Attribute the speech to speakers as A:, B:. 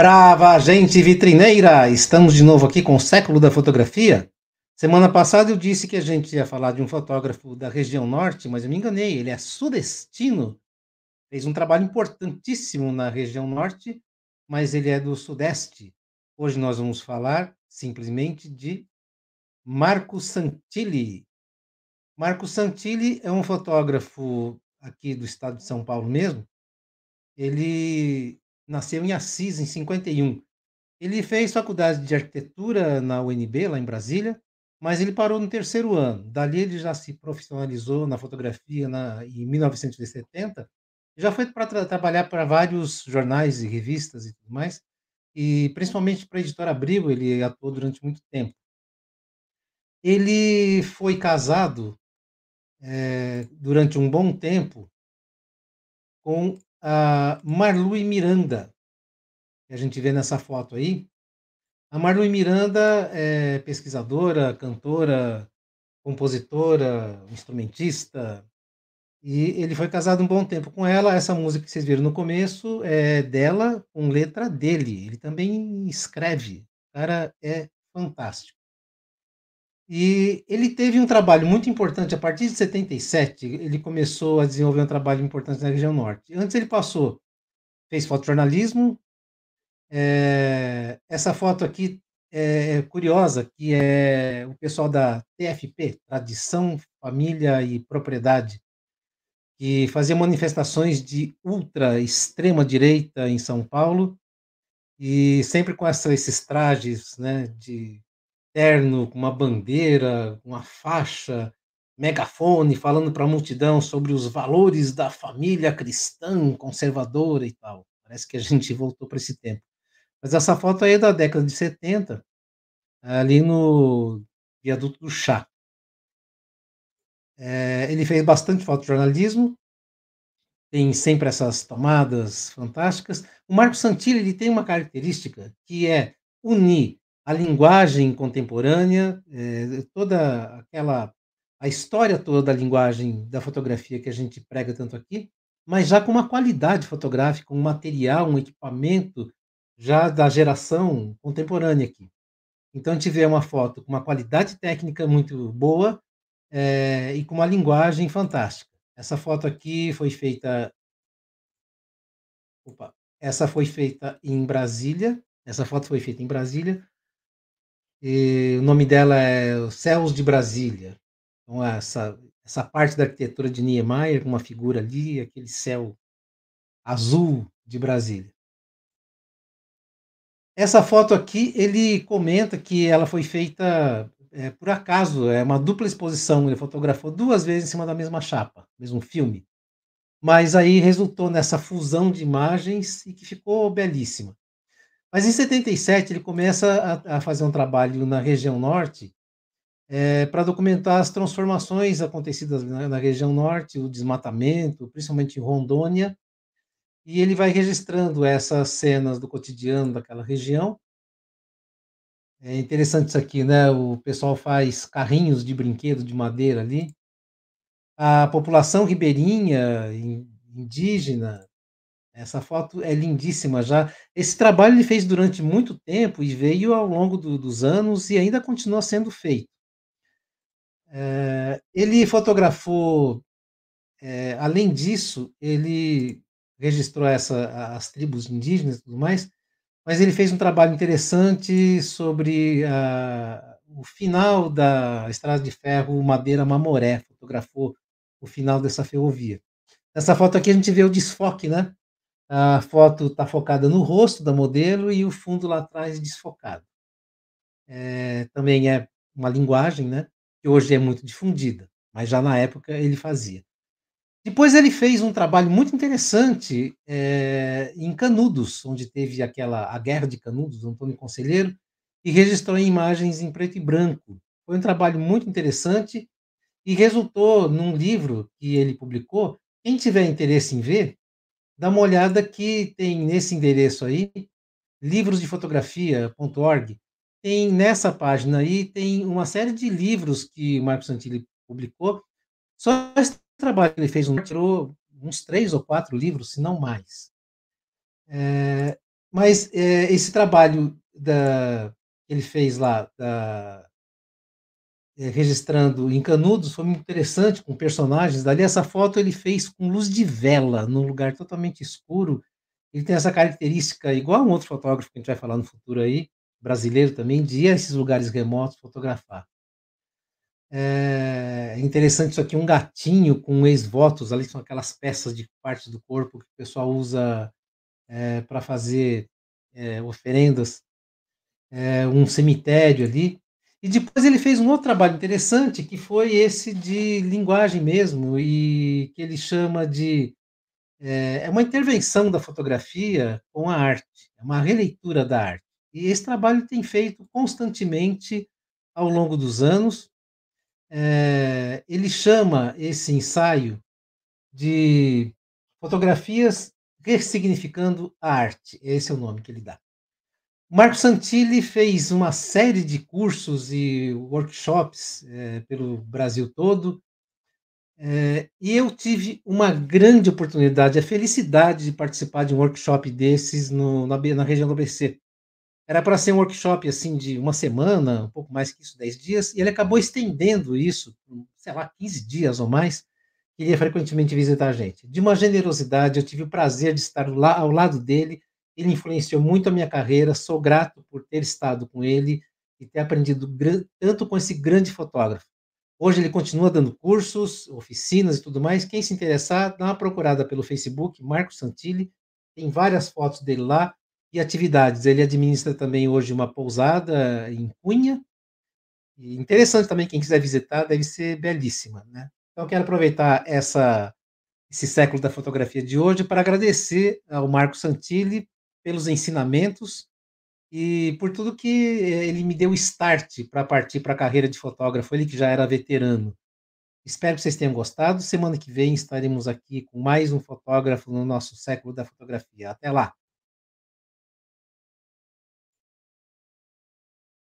A: Brava gente vitrineira! Estamos de novo aqui com o século da fotografia. Semana passada eu disse que a gente ia falar de um fotógrafo da região norte, mas eu me enganei, ele é sudestino. Fez um trabalho importantíssimo na região norte, mas ele é do sudeste. Hoje nós vamos falar simplesmente de Marco Santilli. Marco Santilli é um fotógrafo aqui do estado de São Paulo mesmo. Ele nasceu em Assis, em 51. Ele fez faculdade de arquitetura na UNB, lá em Brasília, mas ele parou no terceiro ano. Dali ele já se profissionalizou na fotografia na, em 1970. Já foi para tra trabalhar para vários jornais e revistas e tudo mais, e principalmente para a editora Abril, ele atuou durante muito tempo. Ele foi casado é, durante um bom tempo com a ah, Marlui Miranda, que a gente vê nessa foto aí. A Marlui Miranda é pesquisadora, cantora, compositora, instrumentista, e ele foi casado um bom tempo com ela. Essa música que vocês viram no começo é dela, com letra dele. Ele também escreve. O cara é fantástico. E ele teve um trabalho muito importante a partir de 77. Ele começou a desenvolver um trabalho importante na região norte. Antes ele passou, fez fotojornalismo. É, essa foto aqui é, é curiosa, que é o pessoal da TFP, Tradição, Família e Propriedade, que fazia manifestações de ultra extrema direita em São Paulo e sempre com essa, esses trajes, né, de terno, com uma bandeira, uma faixa, megafone, falando para a multidão sobre os valores da família cristã, conservadora e tal. Parece que a gente voltou para esse tempo. Mas essa foto aí é da década de 70, é ali no viaduto do Chá. É, ele fez bastante fotojornalismo, tem sempre essas tomadas fantásticas. O Marco Santilli ele tem uma característica que é unir a linguagem contemporânea, é, toda aquela a história toda da linguagem da fotografia que a gente prega tanto aqui, mas já com uma qualidade fotográfica, um material, um equipamento já da geração contemporânea aqui. Então a gente vê uma foto com uma qualidade técnica muito boa é, e com uma linguagem fantástica. Essa foto aqui foi feita. Opa, essa foi feita em Brasília. Essa foto foi feita em Brasília e o nome dela é Céus de Brasília. Então, essa, essa parte da arquitetura de Niemeyer, uma figura ali, aquele céu azul de Brasília. Essa foto aqui, ele comenta que ela foi feita é, por acaso, é uma dupla exposição. Ele fotografou duas vezes em cima da mesma chapa, mesmo filme. Mas aí resultou nessa fusão de imagens e que ficou belíssima. Mas em 77 ele começa a, a fazer um trabalho na região norte é, para documentar as transformações acontecidas na, na, região norte, o desmatamento, principalmente em Rondônia, e ele vai registrando essas cenas do cotidiano daquela região. É interessante isso aqui, né? O pessoal faz carrinhos de brinquedo de madeira ali. A população ribeirinha, indígena, essa foto é lindíssima já. Esse trabalho ele fez durante muito tempo e veio ao longo do, dos anos e ainda continua sendo feito. É, ele fotografou, é, além disso, ele registrou essa, as tribos indígenas e tudo mais, mas ele fez um trabalho interessante sobre a, ah, o final da Estrada de Ferro Madeira-Mamoré, fotografou o final dessa ferrovia. Nessa foto aqui a gente vê o desfoque, né? A foto está focada no rosto da modelo e o fundo lá atrás desfocado. É, também é uma linguagem, né? Que hoje é muito difundida, mas já na época ele fazia. Depois ele fez um trabalho muito interessante é, em Canudos, onde teve aquela a guerra de Canudos, Antônio Conselheiro, e registrou imagens em preto e branco. Foi um trabalho muito interessante e resultou num livro que ele publicou. Quem tiver interesse em ver, dá uma olhada que tem nesse endereço aí, livrosdefotografia.org, tem nessa página aí, tem uma série de livros que o Marcos Santilli publicou. Só esse trabalho que ele fez, ele tirou uns três ou quatro livros, se não mais. É, mas é, esse trabalho da, que ele fez lá, da é, registrando em Canudos, foi muito interessante com personagens. Dali essa foto ele fez com luz de vela, num lugar totalmente escuro. Ele tem essa característica igual a um outro fotógrafo que a gente vai falar no futuro aí, brasileiro também, de ir a esses lugares remotos fotografar. É, é interessante isso aqui, um gatinho com ex-votos, ali são aquelas peças de partes do corpo que o pessoal usa é, para fazer é, oferendas. É, um cemitério ali. E depois ele fez um outro trabalho interessante, que foi esse de linguagem mesmo, e que ele chama de. É, é, uma intervenção da fotografia com a arte, é uma releitura da arte. E esse trabalho tem feito constantemente ao longo dos anos. É, ele chama esse ensaio de Fotografias Ressignificando a Arte. Esse é o nome que ele dá. Marco Santilli fez uma série de cursos e workshops é, pelo Brasil todo. É, e eu tive uma grande oportunidade, a felicidade de participar de um workshop desses no, na, na, região do BC. Era para ser um workshop assim de uma semana, um pouco mais que isso, 10 dias, e ele acabou estendendo isso, sei lá, 15 dias ou mais. Ele ia frequentemente visitar a gente. De uma generosidade, eu tive o prazer de estar lá, ao lado dele ele influenciou muito a minha carreira, sou grato por ter estado com ele e ter aprendido tanto com esse grande fotógrafo. Hoje ele continua dando cursos, oficinas e tudo mais. Quem se interessar, dá uma procurada pelo Facebook, Marco Santilli. Tem várias fotos dele lá e atividades. Ele administra também hoje uma pousada em Cunha. E interessante também, quem quiser visitar, deve ser belíssima. Né? Então, quero aproveitar essa, esse século da fotografia de hoje para agradecer ao Marco Santilli pelos ensinamentos e por tudo que eh, ele me deu start para partir para a carreira de fotógrafo, ele que já era veterano. Espero que vocês tenham gostado. Semana que vem estaremos aqui com mais um fotógrafo no nosso século da fotografia. Até lá!